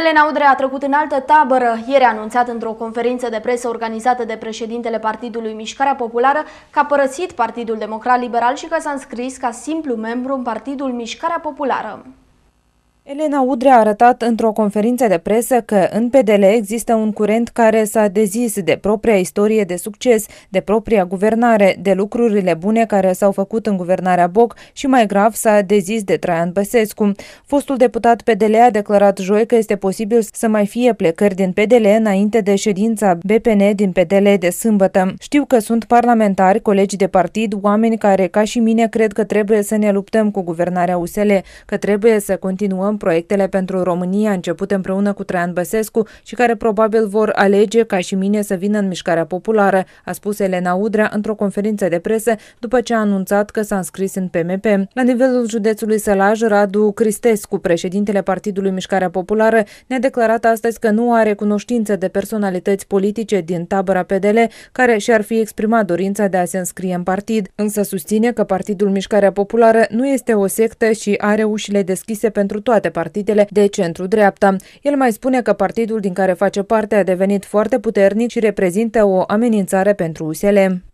Elena Udrea a trecut în altă tabără. Ieri a anunțat într-o conferință de presă organizată de președintele Partidului Mișcarea Populară că a părăsit Partidul Democrat Liberal și că s-a înscris ca simplu membru în Partidul Mișcarea Populară. Elena Udrea a arătat într-o conferință de presă că în PDL există un curent care s-a dezis de propria istorie de succes, de propria guvernare, de lucrurile bune care s-au făcut în guvernarea Boc și mai grav s-a dezis de Traian Băsescu. Fostul deputat PDL a declarat joi că este posibil să mai fie plecări din PDL înainte de ședința BPN din PDL de sâmbătă. Știu că sunt parlamentari, colegi de partid, oameni care, ca și mine, cred că trebuie să ne luptăm cu guvernarea USL, că trebuie să continuăm continuăm proiectele pentru România începute împreună cu Traian Băsescu și care probabil vor alege ca și mine să vină în mișcarea populară, a spus Elena Udrea într-o conferință de presă după ce a anunțat că s-a înscris în PMP. La nivelul județului Sălaj, Radu Cristescu, președintele Partidului Mișcarea Populară, ne-a declarat astăzi că nu are cunoștință de personalități politice din tabăra PDL care și-ar fi exprimat dorința de a se înscrie în partid, însă susține că Partidul Mișcarea Populară nu este o sectă și are ușile deschise pentru toate toate partidele de centru-dreapta. El mai spune că partidul din care face parte a devenit foarte puternic și reprezintă o amenințare pentru USL.